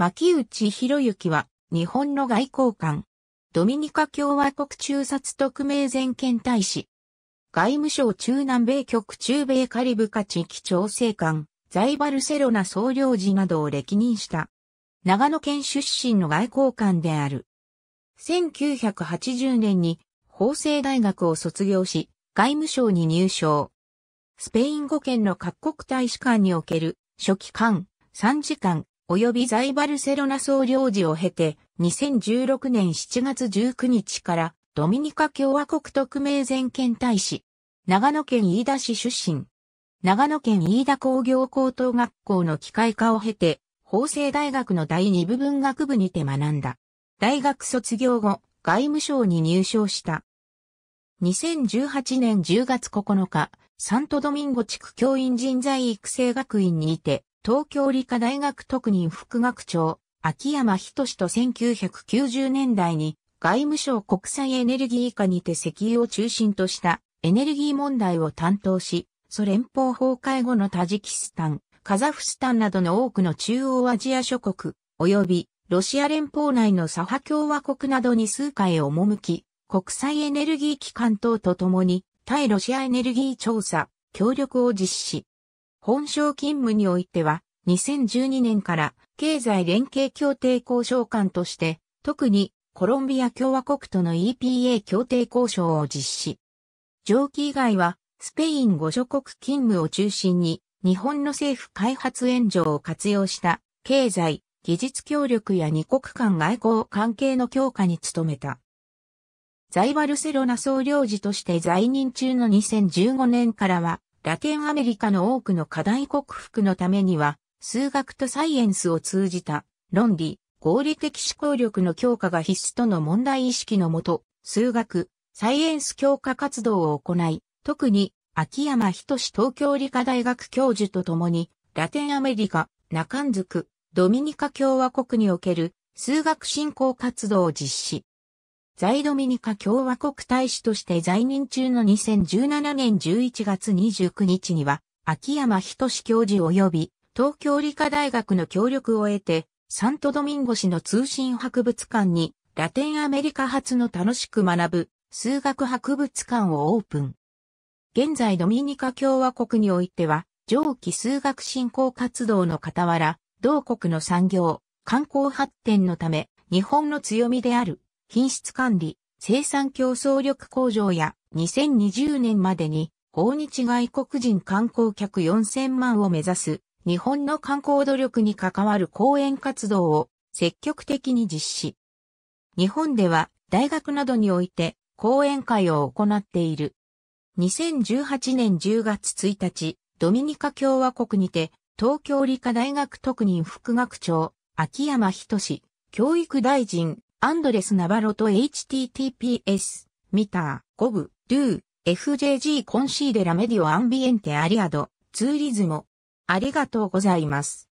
牧内博之は、日本の外交官。ドミニカ共和国中殺特命全権大使。外務省中南米局中米カリブカ地域調整官、在バルセロナ総領事などを歴任した。長野県出身の外交官である。1980年に法政大学を卒業し、外務省に入省。スペイン語圏の各国大使館における初期間3時間及び在バルセロナ総領事を経て、2016年7月19日からドミニカ共和国特命全権大使、長野県飯田市出身、長野県飯田工業高等学校の機械科を経て、法政大学の第二部文学部にて学んだ。大学卒業後、外務省に入省した。2018年10月9日、サントドミンゴ地区教員人材育成学院にいて、東京理科大学特任副学長、秋山仁と1990年代に外務省国際エネルギー化にて石油を中心としたエネルギー問題を担当し、ソ連邦崩壊後のタジキスタン、カザフスタンなどの多くの中央アジア諸国、及びロシア連邦内のサハ共和国などに数回赴き、国際エネルギー機関等とともに、対ロシアエネルギー調査、協力を実施。本省勤務においては、2012年から経済連携協定交渉官として、特にコロンビア共和国との EPA 協定交渉を実施。上記以外は、スペイン5諸国勤務を中心に、日本の政府開発援助を活用した経済、技術協力や二国間外交関係の強化に努めた。在バルセロナ総領事として在任中の2015年からは、ラテンアメリカの多くの課題克服のためには、数学とサイエンスを通じた論理、合理的思考力の強化が必須との問題意識のもと、数学、サイエンス強化活動を行い、特に秋山仁東京理科大学教授と共に、ラテンアメリカ、中ンズク、ドミニカ共和国における数学振興活動を実施。在ドミニカ共和国大使として在任中の2017年11月29日には、秋山仁教授及び東京理科大学の協力を得て、サントドミンゴ市の通信博物館に、ラテンアメリカ発の楽しく学ぶ数学博物館をオープン。現在ドミニカ共和国においては、上記数学振興活動の傍ら、同国の産業、観光発展のため、日本の強みである品質管理、生産競争力向上や2020年までに訪日外国人観光客4000万を目指す日本の観光努力に関わる講演活動を積極的に実施。日本では大学などにおいて講演会を行っている。2018年10月1日、ドミニカ共和国にて東京理科大学特任副学長、秋山仁教育大臣、アンドレス・ナバロと https、ミター、ゴブ、ドゥー、FJG コンシーデラメディオアンビエンテアリアド、ツーリズム。ありがとうございます。